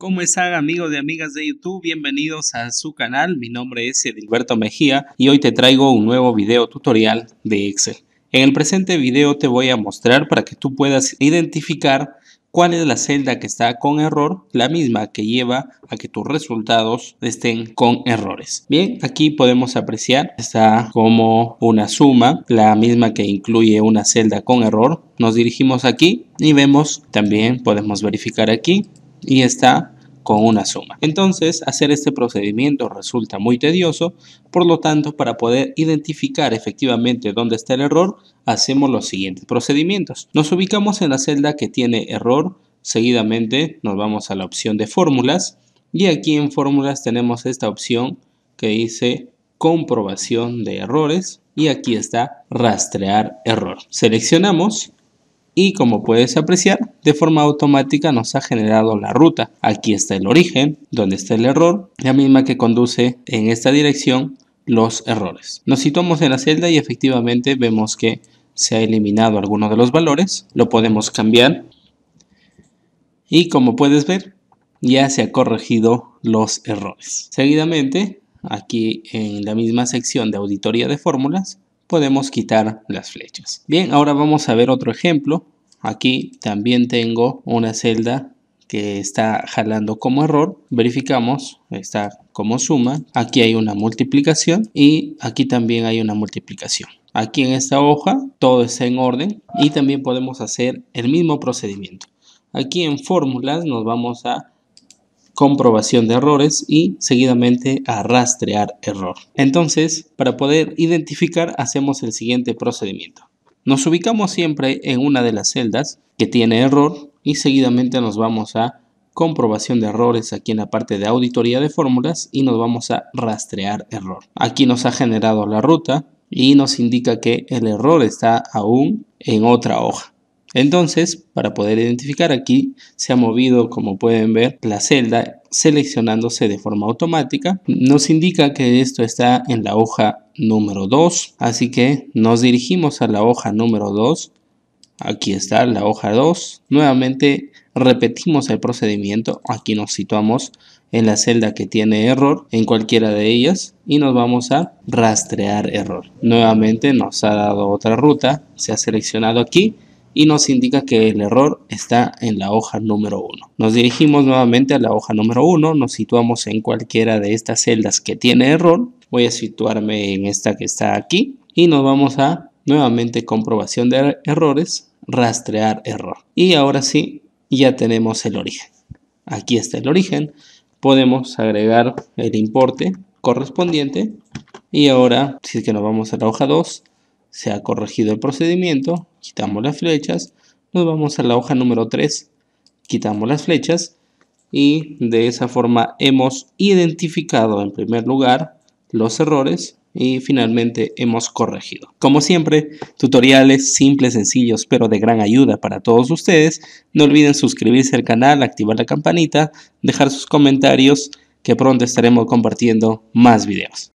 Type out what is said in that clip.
¿Cómo están amigos de amigas de YouTube? Bienvenidos a su canal, mi nombre es Edilberto Mejía y hoy te traigo un nuevo video tutorial de Excel. En el presente video te voy a mostrar para que tú puedas identificar cuál es la celda que está con error, la misma que lleva a que tus resultados estén con errores. Bien, aquí podemos apreciar, está como una suma, la misma que incluye una celda con error. Nos dirigimos aquí y vemos, también podemos verificar aquí y está con una suma. Entonces, hacer este procedimiento resulta muy tedioso, por lo tanto, para poder identificar efectivamente dónde está el error, hacemos los siguientes procedimientos. Nos ubicamos en la celda que tiene error, seguidamente nos vamos a la opción de fórmulas y aquí en fórmulas tenemos esta opción que dice comprobación de errores y aquí está rastrear error. Seleccionamos y como puedes apreciar, de forma automática nos ha generado la ruta. Aquí está el origen, donde está el error, la misma que conduce en esta dirección los errores. Nos situamos en la celda y efectivamente vemos que se ha eliminado alguno de los valores, lo podemos cambiar y como puedes ver ya se ha corregido los errores. Seguidamente aquí en la misma sección de auditoría de fórmulas podemos quitar las flechas. Bien, ahora vamos a ver otro ejemplo. Aquí también tengo una celda que está jalando como error. Verificamos, está como suma. Aquí hay una multiplicación y aquí también hay una multiplicación. Aquí en esta hoja todo está en orden y también podemos hacer el mismo procedimiento. Aquí en fórmulas nos vamos a comprobación de errores y seguidamente a rastrear error. Entonces, para poder identificar, hacemos el siguiente procedimiento. Nos ubicamos siempre en una de las celdas que tiene error y seguidamente nos vamos a comprobación de errores aquí en la parte de auditoría de fórmulas y nos vamos a rastrear error. Aquí nos ha generado la ruta y nos indica que el error está aún en otra hoja. Entonces, para poder identificar aquí, se ha movido, como pueden ver, la celda seleccionándose de forma automática. Nos indica que esto está en la hoja número 2, así que nos dirigimos a la hoja número 2. Aquí está la hoja 2. Nuevamente repetimos el procedimiento. Aquí nos situamos en la celda que tiene error, en cualquiera de ellas, y nos vamos a rastrear error. Nuevamente nos ha dado otra ruta, se ha seleccionado aquí y nos indica que el error está en la hoja número 1. Nos dirigimos nuevamente a la hoja número 1, nos situamos en cualquiera de estas celdas que tiene error. Voy a situarme en esta que está aquí y nos vamos a nuevamente comprobación de errores, rastrear error. Y ahora sí, ya tenemos el origen. Aquí está el origen. Podemos agregar el importe correspondiente y ahora, si es que nos vamos a la hoja 2, se ha corregido el procedimiento, quitamos las flechas, nos vamos a la hoja número 3, quitamos las flechas y de esa forma hemos identificado en primer lugar los errores y finalmente hemos corregido. Como siempre, tutoriales simples, sencillos, pero de gran ayuda para todos ustedes. No olviden suscribirse al canal, activar la campanita, dejar sus comentarios, que pronto estaremos compartiendo más videos.